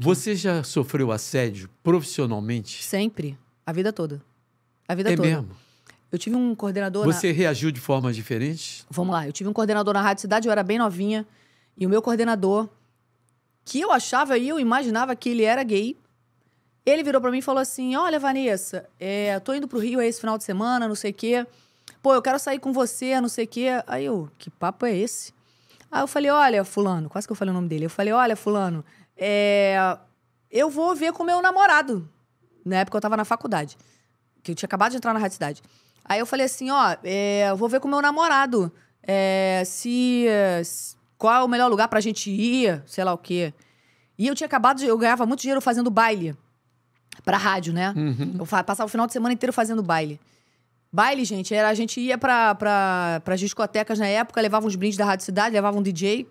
Você já sofreu assédio profissionalmente? Sempre. A vida toda. A vida é toda. É mesmo? Eu tive um coordenador. Você na... reagiu de formas diferentes? Vamos lá. Eu tive um coordenador na Rádio Cidade, eu era bem novinha. E o meu coordenador, que eu achava e eu imaginava que ele era gay, ele virou para mim e falou assim: Olha, Vanessa, é, tô indo pro Rio esse final de semana, não sei o quê. Pô, eu quero sair com você, não sei o quê. Aí eu, que papo é esse? Aí eu falei: Olha, Fulano, quase que eu falei o nome dele. Eu falei: Olha, Fulano. É, eu vou ver com meu namorado. Na época eu tava na faculdade. Que eu tinha acabado de entrar na Rádio Cidade. Aí eu falei assim, ó, é, eu vou ver com meu namorado. É, se, se, Qual é o melhor lugar pra gente ir, sei lá o quê. E eu tinha acabado de. Eu ganhava muito dinheiro fazendo baile. Pra rádio, né? Uhum. Eu passava o final de semana inteiro fazendo baile. Baile, gente, era a gente ia pra, pra, pras discotecas na época, levava uns brindes da Rádio Cidade, levava um DJ.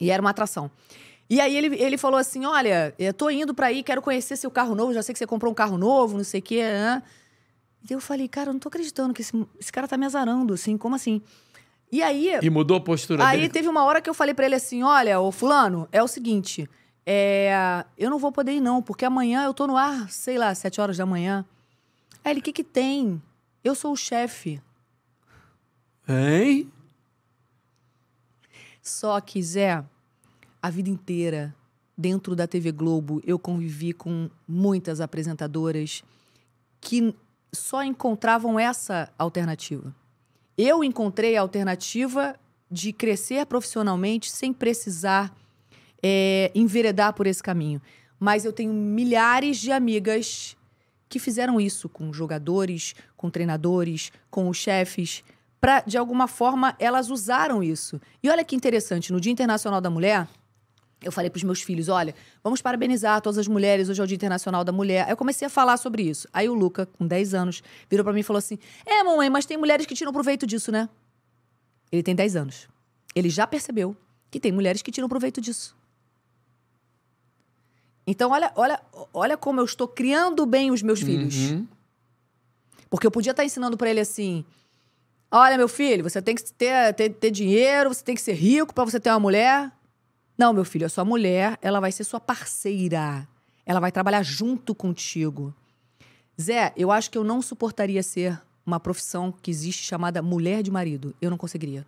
E era uma atração. E aí ele, ele falou assim: Olha, eu tô indo pra aí, quero conhecer seu carro novo, já sei que você comprou um carro novo, não sei o quê. E eu falei, cara, eu não tô acreditando que esse, esse cara tá me azarando, assim, como assim? E aí. E mudou a postura aí dele. Aí teve uma hora que eu falei para ele assim: olha, ô Fulano, é o seguinte, é, eu não vou poder ir não, porque amanhã eu tô no ar, sei lá, sete horas da manhã. Aí ele, o que que tem? Eu sou o chefe. Hein? Só que, Zé, a vida inteira, dentro da TV Globo, eu convivi com muitas apresentadoras que só encontravam essa alternativa. Eu encontrei a alternativa de crescer profissionalmente sem precisar é, enveredar por esse caminho. Mas eu tenho milhares de amigas que fizeram isso com jogadores, com treinadores, com os chefes. para de alguma forma, elas usaram isso. E olha que interessante, no Dia Internacional da Mulher, eu falei para os meus filhos: olha, vamos parabenizar todas as mulheres, hoje é o Dia Internacional da Mulher. Aí eu comecei a falar sobre isso. Aí o Luca, com 10 anos, virou para mim e falou assim: é, mamãe, mas tem mulheres que tiram proveito disso, né? Ele tem 10 anos. Ele já percebeu que tem mulheres que tiram proveito disso. Então, olha, olha, olha como eu estou criando bem os meus filhos. Uhum. Porque eu podia estar tá ensinando para ele assim: olha, meu filho, você tem que ter, ter, ter dinheiro, você tem que ser rico para você ter uma mulher. Não, meu filho, a sua mulher, ela vai ser sua parceira. Ela vai trabalhar junto contigo. Zé, eu acho que eu não suportaria ser uma profissão que existe chamada mulher de marido. Eu não conseguiria.